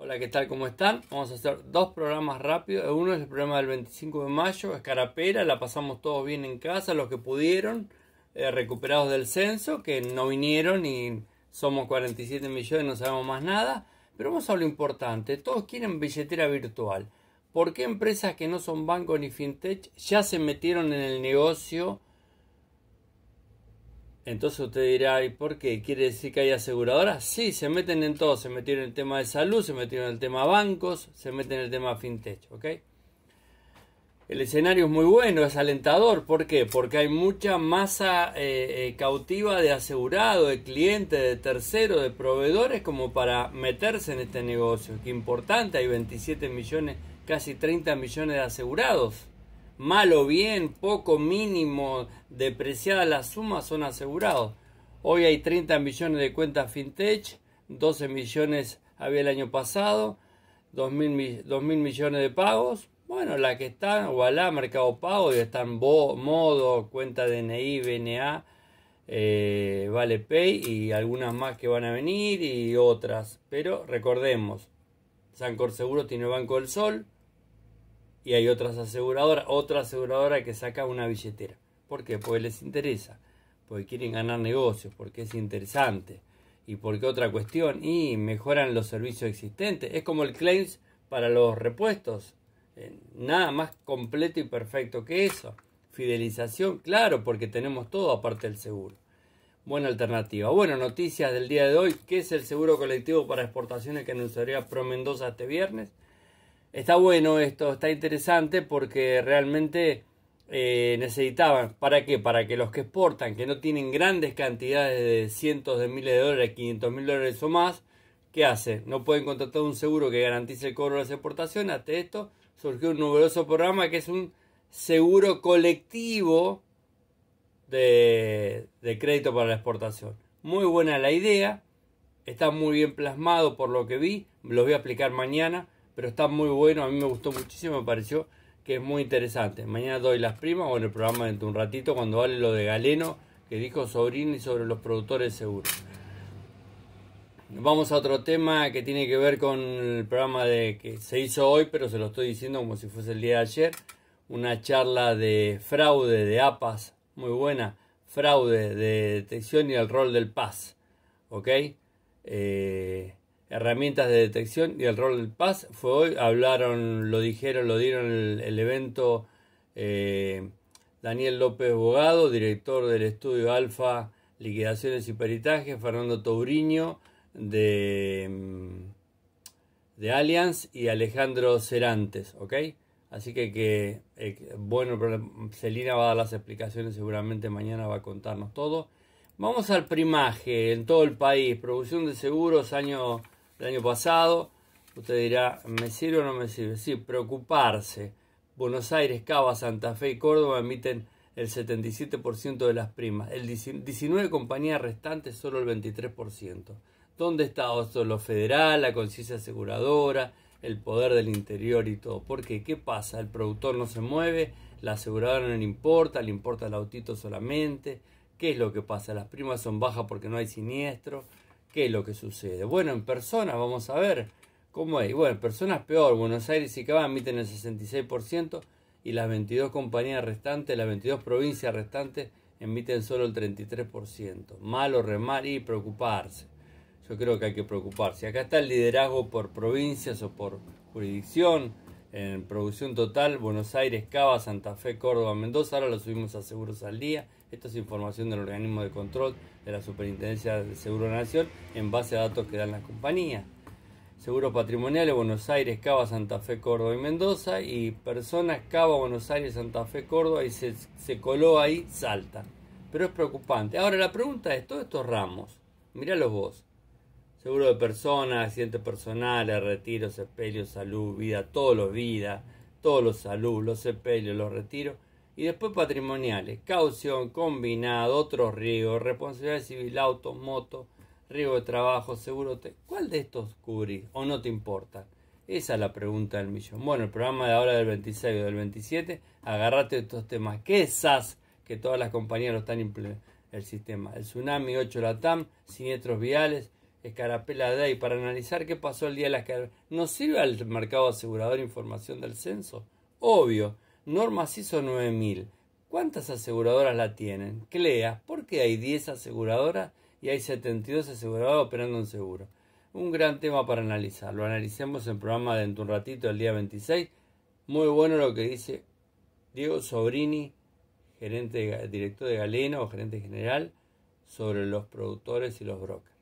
Hola, ¿qué tal? ¿Cómo están? Vamos a hacer dos programas rápidos. Uno es el programa del 25 de mayo, escarapera, la pasamos todos bien en casa, los que pudieron, eh, recuperados del censo, que no vinieron y somos 47 millones, no sabemos más nada. Pero vamos a lo importante, todos quieren billetera virtual. ¿Por qué empresas que no son bancos ni fintech ya se metieron en el negocio entonces usted dirá, ¿y por qué? ¿Quiere decir que hay aseguradoras? Sí, se meten en todo. Se metieron en el tema de salud, se metieron en el tema bancos, se meten en el tema fintech. ¿Ok? El escenario es muy bueno, es alentador. ¿Por qué? Porque hay mucha masa eh, eh, cautiva de asegurado, de clientes, de terceros, de proveedores como para meterse en este negocio. Qué importante, hay 27 millones, casi 30 millones de asegurados mal o bien, poco, mínimo, depreciada la suma, son asegurados. Hoy hay 30 millones de cuentas fintech, 12 millones había el año pasado, 2 mil, millones de pagos. Bueno, la que están, Wallah, Mercado Pago, ya están Modo, cuenta DNI, BNA, eh, Vale ValePay y algunas más que van a venir y otras. Pero recordemos, Sancor Seguro tiene Banco del Sol, y hay otras aseguradoras, otra aseguradora que saca una billetera. ¿Por qué? Porque les interesa, porque quieren ganar negocios, porque es interesante y porque otra cuestión, y mejoran los servicios existentes. Es como el claims para los repuestos, eh, nada más completo y perfecto que eso. Fidelización, claro, porque tenemos todo aparte del seguro. Buena alternativa. Bueno, noticias del día de hoy, ¿qué es el seguro colectivo para exportaciones que anunciaría Pro Mendoza este viernes? está bueno esto, está interesante porque realmente eh, necesitaban, ¿para qué? Para que los que exportan, que no tienen grandes cantidades de cientos de miles de dólares, 500 mil dólares o más, ¿qué hacen? No pueden contratar un seguro que garantice el cobro de las exportaciones. hasta esto surgió un numeroso programa que es un seguro colectivo de, de crédito para la exportación. Muy buena la idea, está muy bien plasmado por lo que vi, los voy a aplicar mañana pero está muy bueno, a mí me gustó muchísimo, me pareció que es muy interesante. Mañana doy las primas o en el programa dentro de un ratito cuando vale lo de Galeno que dijo Sobrini sobre los productores seguros. Vamos a otro tema que tiene que ver con el programa de que se hizo hoy, pero se lo estoy diciendo como si fuese el día de ayer. Una charla de fraude de APAS, muy buena, fraude de detección y el rol del PAS. ¿Ok? Eh, herramientas de detección y el rol del PAS. Fue hoy, hablaron, lo dijeron, lo dieron el, evento eh, Daniel López Bogado, director del estudio Alfa Liquidaciones y Peritaje, Fernando Touriño de, mm, de Allianz y Alejandro Cerantes, ¿ok? Así que, que eh, bueno, Celina va a dar las explicaciones, seguramente mañana va a contarnos todo. Vamos al primaje en todo el país, producción de seguros año el año pasado. Usted dirá, ¿me sirve o no me sirve? Sí, preocuparse. Buenos Aires, Cava, Santa Fe y Córdoba emiten el 77% de las primas. El 19 compañías restantes, solo el 23%. ¿Dónde está esto? lo federal, la conciencia aseguradora, el poder del interior y todo? Porque, ¿qué pasa? El productor no se mueve, la aseguradora no le importa, le importa el autito solamente. ¿Qué es lo que pasa? Las primas son bajas porque no hay siniestro qué es lo que sucede. Bueno, en personas vamos a ver cómo es. Bueno, en personas peor, Buenos Aires y Cava emiten el 66% y las 22 compañías restantes, las 22 provincias restantes emiten solo el 33%. Malo, remar y preocuparse. Yo creo que hay que preocuparse. Acá está el liderazgo por provincias o por jurisdicción. En producción total, Buenos Aires, Cava, Santa Fe, Córdoba, Mendoza. Ahora lo subimos a Seguros al Día. Esta es información del organismo de control de la Superintendencia de Seguro Nacional Nación en base a datos que dan las compañías. Seguros patrimoniales, Buenos Aires, Cava, Santa Fe, Córdoba y Mendoza. Y personas, Cava, Buenos Aires, Santa Fe, Córdoba y se, coló ahí, salta. Pero es preocupante. Ahora la pregunta es, todos estos ramos, míralos vos. Seguro de personas, accidentes personales, retiros, sepelios, salud, vida, todos los vida, todos los salud, los sepelios, los retiros y después patrimoniales, caución, combinado, otros riesgos, responsabilidad civil, auto, moto, riesgo de trabajo, seguro. ¿Cuál de estos cubrí? o no te importa? Esa es la pregunta del millón. Bueno, el programa de ahora del 26 o del 27, agárrate estos temas. ¿Qué esas Que todas las compañías lo están implementando el sistema. El tsunami 8 Latam, siniestros viales, escarapela ahí. para analizar qué pasó el día de las escarapela. ¿Nos sirve al mercado asegurador información del censo? Obvio, Normas CISO 9000. ¿Cuántas aseguradoras la tienen? Clea, porque ¿por qué hay 10 aseguradoras y hay 72 aseguradoras operando un seguro? Un gran tema para analizar. Lo analicemos en el programa dentro de un ratito, el día 26. Muy bueno lo que dice Diego Sobrini, gerente, director de Galena o gerente general, sobre los productores y los brokers.